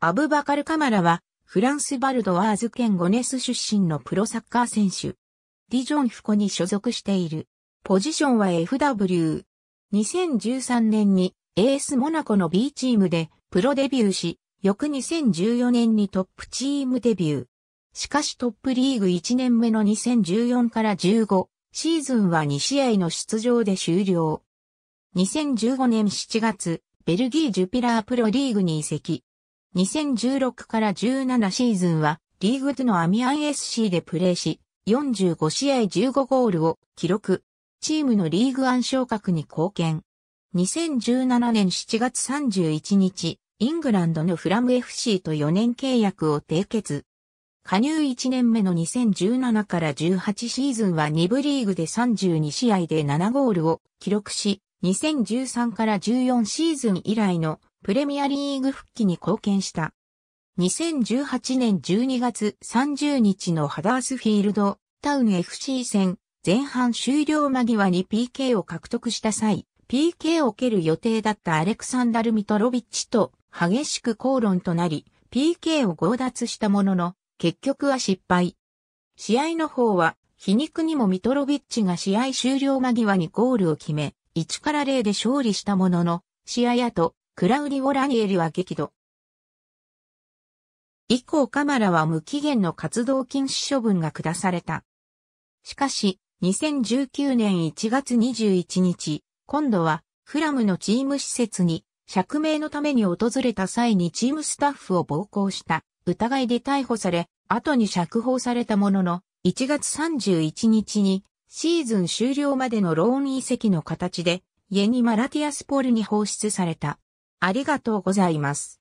アブバカル・カマラは、フランス・バルドワーズ県ゴネス出身のプロサッカー選手。ディジョン・フコに所属している。ポジションは FW。2013年にエースモナコの B チームでプロデビューし、翌2014年にトップチームデビュー。しかしトップリーグ1年目の2014から15シーズンは2試合の出場で終了。2015年7月、ベルギージュピラープロリーグに移籍。2016から17シーズンはリーグ2のアミアン SC でプレーし、45試合15ゴールを記録。チームのリーグ暗昇格に貢献。2017年7月31日、イングランドのフラム FC と4年契約を締結。加入1年目の2017から18シーズンは2部リーグで32試合で7ゴールを記録し、2013から14シーズン以来のプレミアリーグ復帰に貢献した。2018年12月30日のハダースフィールドタウン FC 戦前半終了間際に PK を獲得した際、PK を蹴る予定だったアレクサンダル・ミトロビッチと激しく口論となり、PK を強奪したものの、結局は失敗。試合の方は、皮肉にもミトロビッチが試合終了間際にゴールを決め、1から0で勝利したものの、試合後、クラウディオ・ラニエリは激怒。以降カマラは無期限の活動禁止処分が下された。しかし、2019年1月21日、今度はフラムのチーム施設に釈明のために訪れた際にチームスタッフを暴行した疑いで逮捕され、後に釈放されたものの、1月31日にシーズン終了までのローン移籍の形で、家にマラティアスポールに放出された。ありがとうございます。